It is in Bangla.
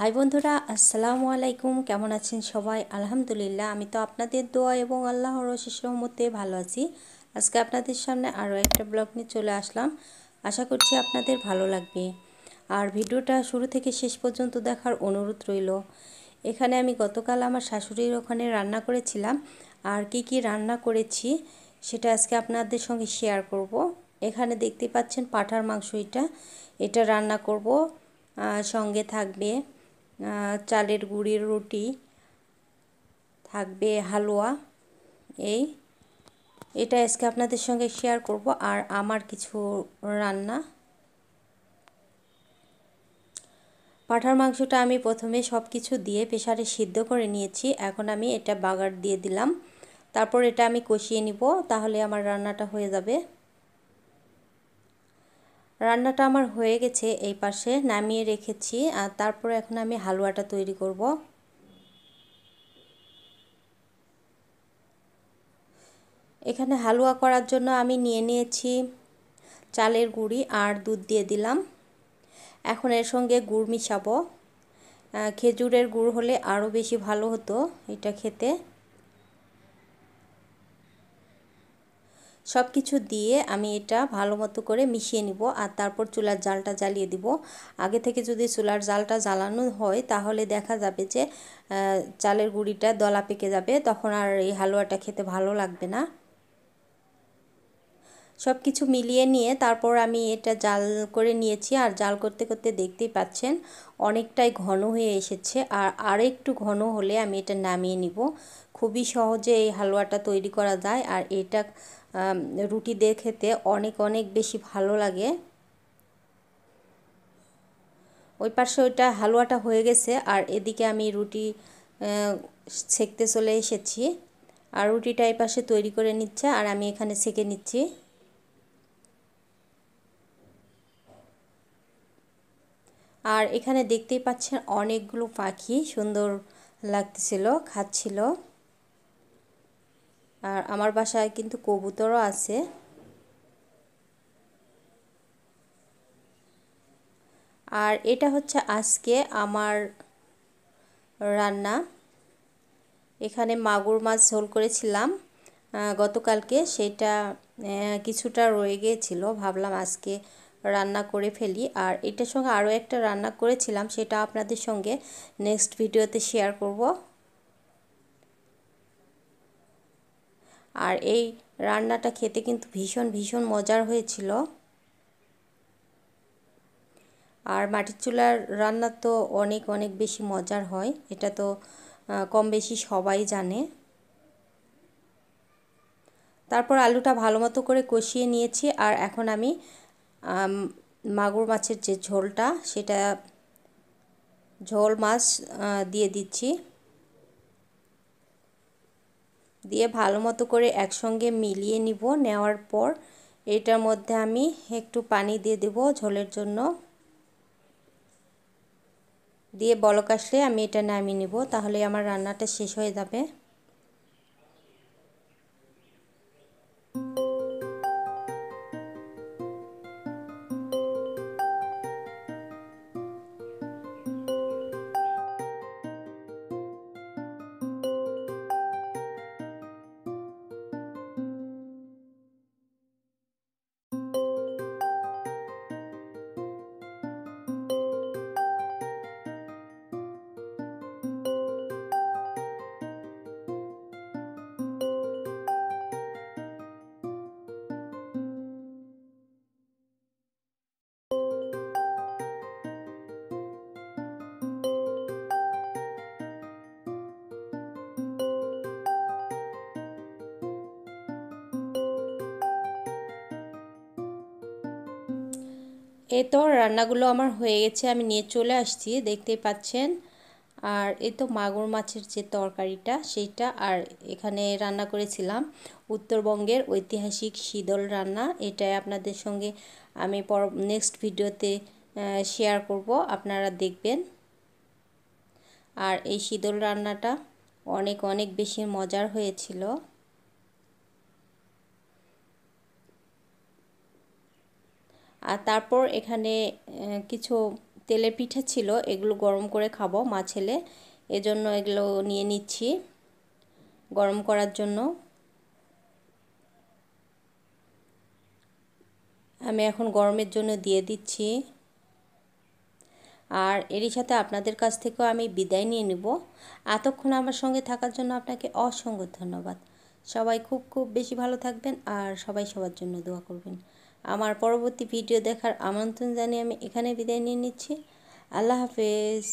হাই বন্ধুরা আসসালামু আলাইকুম কেমন আছেন সবাই আলহামদুলিল্লাহ আমি তো আপনাদের দোয়া এবং আল্লাহর অশেষ রহমতে ভালো আছি আজকে আপনাদের সামনে আরও একটা ব্লগ নিয়ে চলে আসলাম আশা করছি আপনাদের ভালো লাগবে আর ভিডিওটা শুরু থেকে শেষ পর্যন্ত দেখার অনুরোধ রইল এখানে আমি গতকাল আমার শাশুড়ির ওখানে রান্না করেছিলাম আর কি কি রান্না করেছি সেটা আজকে আপনাদের সঙ্গে শেয়ার করব। এখানে দেখতে পাচ্ছেন পাঠার মাংস এটা এটা রান্না করব সঙ্গে থাকবে চালের গুড়ির রুটি থাকবে হালুয়া এই এটা আজকে আপনাদের সঙ্গে শেয়ার করব আর আমার কিছু রান্না পাঠার মাংসটা আমি প্রথমে সব কিছু দিয়ে প্রেশারে সিদ্ধ করে নিয়েছি এখন আমি এটা বাগার দিয়ে দিলাম তারপর এটা আমি কষিয়ে নিব তাহলে আমার রান্নাটা হয়ে যাবে রান্নাটা আমার হয়ে গেছে এই পাশে নামিয়ে রেখেছি আর তারপরে এখন আমি হালুয়াটা তৈরি করব এখানে হালুয়া করার জন্য আমি নিয়ে নিয়েছি চালের গুঁড়ি আর দুধ দিয়ে দিলাম এখন এর সঙ্গে গুড় মিশাবো খেজুরের গুড় হলে আরও বেশি ভালো হতো এটা খেতে সব কিছু দিয়ে আমি এটা ভালো মতো করে মিশিয়ে নিব আর তারপর চুলার জালটা জ্বালিয়ে দিব আগে থেকে যদি চুলার জালটা জ্বালানো হয় তাহলে দেখা যাবে যে চালের গুঁড়িটা দলা পেকে যাবে তখন আর এই হালুয়াটা খেতে ভালো লাগবে না সব কিছু মিলিয়ে নিয়ে তারপর আমি এটা জাল করে নিয়েছি আর জাল করতে করতে দেখতেই পাচ্ছেন অনেকটাই ঘন হয়ে এসেছে আর আরেকটু ঘন হলে আমি এটা নামিয়ে নিব খুবই সহজে এই হালুয়াটা তৈরি করা যায় আর এটা রুটি দিয়ে খেতে অনেক অনেক বেশি ভালো লাগে ওই পাশে ওইটা হালুয়াটা হয়ে গেছে আর এদিকে আমি রুটি সেঁকতে চলে এসেছি আর রুটিটা এই পাশে তৈরি করে নিচ্ছে আর আমি এখানে সেঁকে নিচ্ছি আর এখানে দেখতেই পাচ্ছেন অনেকগুলো পাখি সুন্দর লাগতেছিল খাচ্ছিল আর আমার বাসায় কিন্তু কবুতরও আছে আর এটা হচ্ছে আজকে আমার রান্না এখানে মাগুর মাছ ঝোল করেছিলাম গতকালকে সেটা কিছুটা রয়ে গিয়েছিল ভাবলাম আজকে রান্না করে ফেলি আর এটার সঙ্গে আরও একটা রান্না করেছিলাম সেটা আপনাদের সঙ্গে নেক্সট ভিডিওতে শেয়ার করব আর এই রান্নাটা খেতে কিন্তু ভীষণ ভীষণ মজার হয়েছিল আর মাটির চুলার রান্না তো অনেক অনেক বেশি মজার হয় এটা তো কম বেশি সবাই জানে তারপর আলুটা ভালো মতো করে কষিয়ে নিয়েছি আর এখন আমি মাগুর মাছের যে ঝোলটা সেটা ঝোল মাছ দিয়ে দিচ্ছি দিয়ে ভালো মতো করে একসঙ্গে মিলিয়ে নিব নেওয়ার পর এটার মধ্যে আমি একটু পানি দিয়ে দেব ঝোলের জন্য দিয়ে বলক আসলে আমি এটা নামিয়ে নিব তাহলে আমার রান্নাটা শেষ হয়ে যাবে এ তো রান্নাগুলো আমার হয়ে গেছে আমি নিয়ে চলে আসছি দেখতেই পাচ্ছেন আর এ তো মাগুর মাছের যে তরকারিটা সেইটা আর এখানে রান্না করেছিলাম উত্তরবঙ্গের ঐতিহাসিক শীতল রান্না এটাই আপনাদের সঙ্গে আমি পর নেক্সট ভিডিওতে শেয়ার করব আপনারা দেখবেন আর এই শীতল রান্নাটা অনেক অনেক বেশি মজার হয়েছিল আর তারপর এখানে কিছু তেলের পিঠা ছিল এগুলো গরম করে খাবো মা ছেলে এজন্য এগুলো নিয়ে নিচ্ছি গরম করার জন্য আমি এখন গরমের জন্য দিয়ে দিচ্ছি আর এরই সাথে আপনাদের কাছ থেকেও আমি বিদায় নিয়ে নেব এতক্ষণ আমার সঙ্গে থাকার জন্য আপনাকে অসংখ্য ধন্যবাদ সবাই খুব খুব বেশি ভালো থাকবেন আর সবাই সবার জন্য দোয়া করবেন আমার পরবর্তী ভিডিও দেখার আমন্ত্রণ জানিয়ে আমি এখানে বিদায় নিয়ে নিচ্ছি আল্লাহ হাফেজ